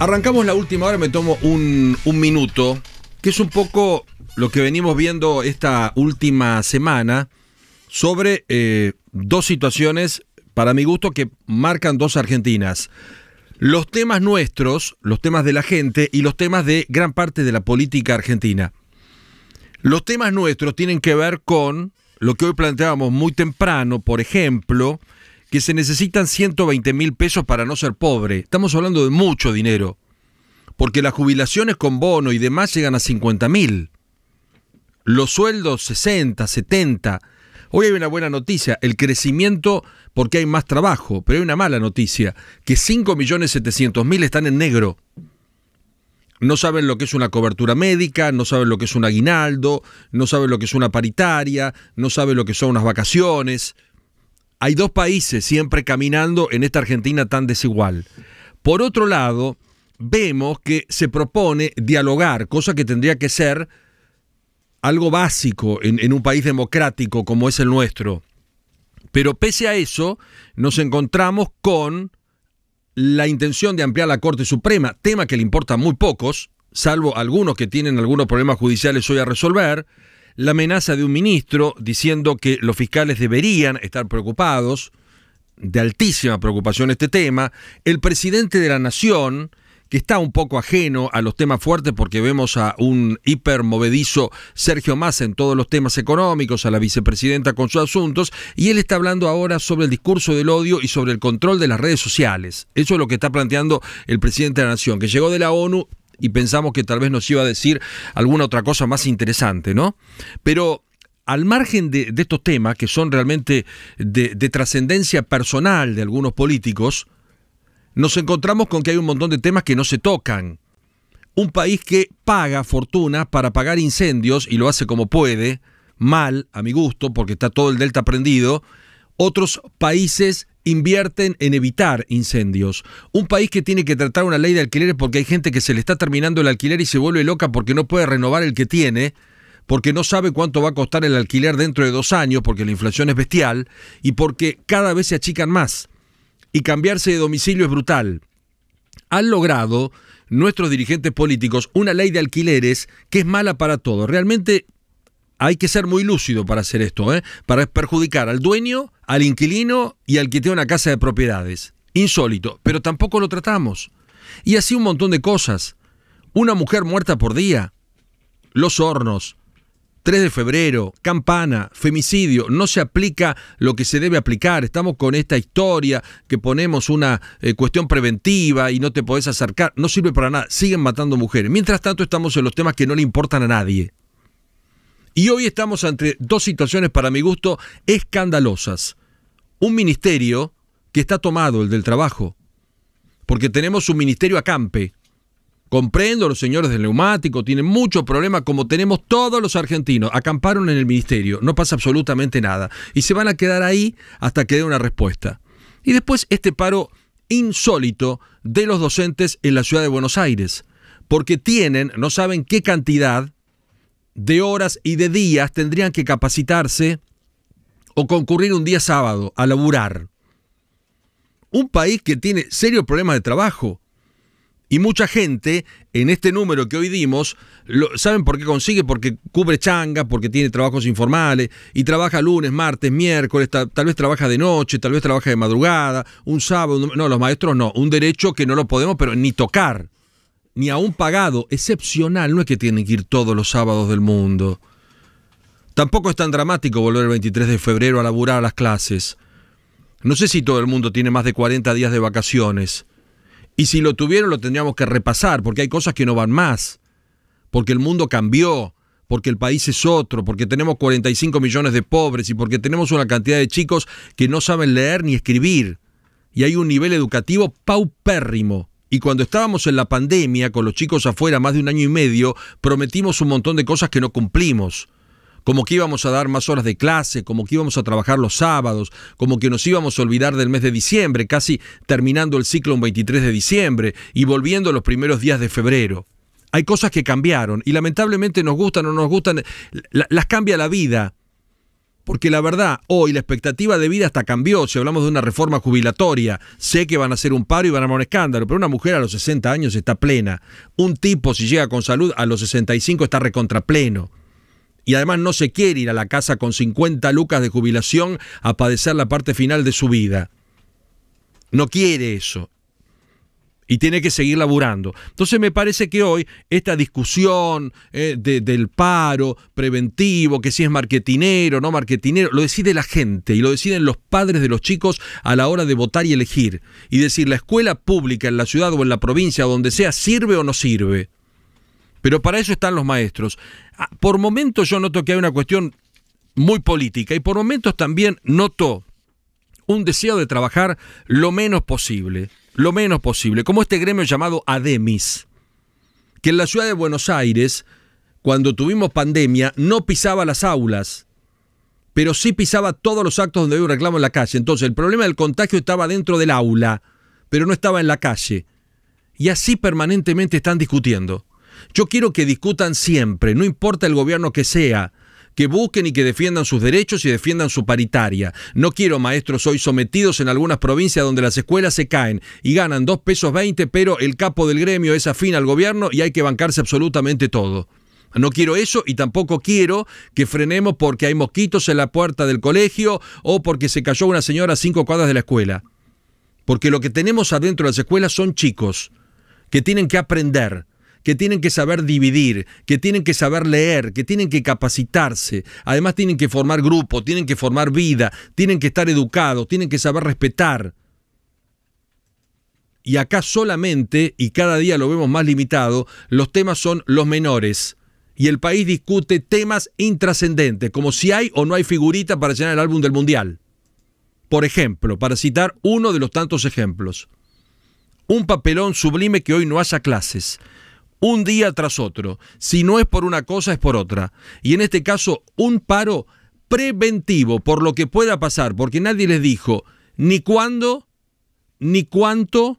Arrancamos la última hora, me tomo un, un minuto, que es un poco lo que venimos viendo esta última semana sobre eh, dos situaciones, para mi gusto, que marcan dos Argentinas. Los temas nuestros, los temas de la gente y los temas de gran parte de la política argentina. Los temas nuestros tienen que ver con lo que hoy planteábamos muy temprano, por ejemplo, que se necesitan 120 mil pesos para no ser pobre. Estamos hablando de mucho dinero. Porque las jubilaciones con bono y demás llegan a 50 mil. Los sueldos 60, 70. Hoy hay una buena noticia, el crecimiento porque hay más trabajo, pero hay una mala noticia, que 5.700.000 están en negro. No saben lo que es una cobertura médica, no saben lo que es un aguinaldo, no saben lo que es una paritaria, no saben lo que son unas vacaciones hay dos países siempre caminando en esta Argentina tan desigual. Por otro lado, vemos que se propone dialogar, cosa que tendría que ser algo básico en, un país democrático como es el nuestro. Pero pese a eso, nos encontramos con la intención de ampliar la Corte Suprema, tema que le importa a muy pocos, salvo algunos que tienen algunos problemas judiciales hoy a resolver, la amenaza de un ministro diciendo que los fiscales deberían estar preocupados, de altísima preocupación este tema, el presidente de la nación, que está un poco ajeno a los temas fuertes porque vemos a un hipermovedizo Sergio Massa en todos los temas económicos, a la vicepresidenta con sus asuntos, y él está hablando ahora sobre el discurso del odio y sobre el control de las redes sociales. Eso es lo que está planteando el presidente de la Nación, que llegó de la ONU y pensamos que tal vez nos iba a decir alguna otra cosa más interesante, ¿no? Pero al margen de, estos temas, que son realmente de, de trascendencia personal de algunos políticos, nos encontramos con que hay un montón de temas que no se tocan. Un país que paga fortuna para pagar incendios y lo hace como puede, mal, a mi gusto, porque está todo el delta prendido. Otros países invierten en evitar incendios. Un país que tiene que tratar una ley de alquileres porque hay gente que se le está terminando el alquiler y se vuelve loca porque no puede renovar el que tiene, porque no sabe cuánto va a costar el alquiler dentro de dos años, porque la inflación es bestial, y porque cada vez se achican más. Y cambiarse de domicilio es brutal. Han logrado nuestros dirigentes políticos una ley de alquileres que es mala para todos. Realmente hay que ser muy lúcido para hacer esto, ¿eh? para perjudicar al dueño, al inquilino y al que tiene una casa de propiedades. Insólito, pero tampoco lo tratamos. Y así un montón de cosas. Una mujer muerta por día. Los hornos. 3 de febrero, campana, femicidio, no se aplica lo que se debe aplicar. Estamos con esta historia que ponemos una eh, cuestión preventiva y no te podés acercar. No sirve para nada. Siguen matando mujeres. Mientras tanto estamos en los temas que no le importan a nadie. Y hoy estamos ante dos situaciones, para mi gusto, escandalosas. Un ministerio que está tomado, el del trabajo, porque tenemos un ministerio acampe. Comprendo, los señores del neumático tienen muchos problemas, como tenemos todos los argentinos. Acamparon en el ministerio, no pasa absolutamente nada. Y se van a quedar ahí hasta que dé una respuesta. Y después este paro insólito de los docentes en la ciudad de Buenos Aires, porque tienen, no saben qué cantidad, de horas y de días tendrían que capacitarse o concurrir un día sábado a laburar. Un país que tiene serios problemas de trabajo. Y mucha gente, en este número que hoy dimos, ¿saben por qué consigue? Porque cubre changa, porque tiene trabajos informales, y trabaja lunes, martes, miércoles, tal vez trabaja de noche, tal vez trabaja de madrugada, un sábado, no, los maestros no, un derecho que no lo podemos, pero ni tocar ni un pagado, excepcional, no es que tienen que ir todos los sábados del mundo. Tampoco es tan dramático volver el 23 de febrero a laburar a las clases. No sé si todo el mundo tiene más de 40 días de vacaciones. Y si lo tuvieron lo tendríamos que repasar, porque hay cosas que no van más. Porque el mundo cambió, porque el país es otro, porque tenemos 45 millones de pobres y porque tenemos una cantidad de chicos que no saben leer ni escribir. Y hay un nivel educativo paupérrimo y cuando estábamos en la pandemia con los chicos afuera más de un año y medio, prometimos un montón de cosas que no cumplimos como que íbamos a dar más horas de clase, como que íbamos a trabajar los sábados, como que nos íbamos a olvidar del mes de diciembre, casi terminando el ciclo un 23 de diciembre y volviendo los primeros días de febrero. Hay cosas que cambiaron y lamentablemente nos gustan o no nos gustan, las cambia la vida. Porque la verdad, hoy la expectativa de vida hasta cambió. Si hablamos de una reforma jubilatoria, sé que van a hacer un paro y van a haber un escándalo, pero una mujer a los 60 años está plena. Un tipo, si llega con salud, a los 65 está recontrapleno. Y además no se quiere ir a la casa con 50 lucas de jubilación a padecer la parte final de su vida. No quiere eso y tiene que seguir laburando. Entonces me parece que hoy esta discusión eh, del paro preventivo, que si es marketinero, no marketinero, lo decide la gente y lo deciden los padres de los chicos a la hora de votar y elegir. Y decir, la escuela pública en la ciudad o en la provincia donde sea, sirve o no sirve. Pero para eso están los maestros. Ah, por momentos yo noto que hay una cuestión muy política y por momentos también noto un deseo de trabajar lo menos posible lo menos posible, como este gremio llamado Ademis, que en la ciudad de Buenos Aires, cuando tuvimos pandemia, no pisaba las aulas, pero sí pisaba todos los actos donde había un reclamo en la calle. Entonces, el problema del contagio estaba dentro del aula, pero no estaba en la calle. Y así permanentemente están discutiendo. Yo quiero que discutan siempre, no importa el gobierno que sea, que busquen y que defiendan sus derechos y defiendan su paritaria. No quiero maestros hoy sometidos en algunas provincias donde las escuelas se caen y ganan dos pesos veinte, pero el capo del gremio es afín al gobierno y hay que bancarse absolutamente todo. No quiero eso y tampoco quiero que frenemos porque hay mosquitos en la puerta del colegio o porque se cayó una señora a cinco cuadras de la escuela. Porque lo que tenemos adentro de las escuelas son chicos que tienen que aprender, que tienen que saber dividir, que tienen que saber leer, que tienen que capacitarse, además tienen que formar grupo, tienen que formar vida, tienen que estar educados, tienen que saber respetar. Y acá solamente, y cada día lo vemos más limitado, los temas son los menores. Y el país discute temas intrascendentes, como si hay o no hay figurita para llenar el álbum del Mundial. Por ejemplo, para citar uno de los tantos ejemplos. Un papelón sublime que hoy no haya clases, un día tras otro. Si no es por una cosa, es por otra. Y en este caso, un paro preventivo por lo que pueda pasar, porque nadie les dijo ni cuándo, ni cuánto,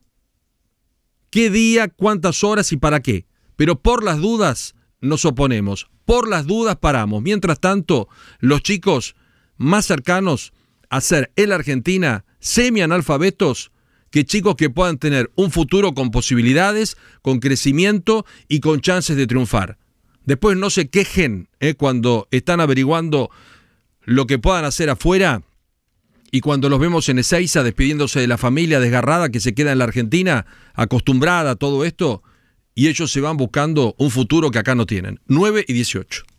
qué día, cuántas horas y para qué. Pero por las dudas nos oponemos, por las dudas paramos. Mientras tanto, los chicos más cercanos a ser el Argentina semianalfabetos que chicos que puedan tener un futuro con posibilidades, con crecimiento y con chances de triunfar. Después no se quejen eh, cuando están averiguando lo que puedan hacer afuera y cuando los vemos en Ezeiza despidiéndose de la familia desgarrada que se queda en la Argentina, acostumbrada a todo esto, y ellos se van buscando un futuro que acá no tienen. 9 y 18.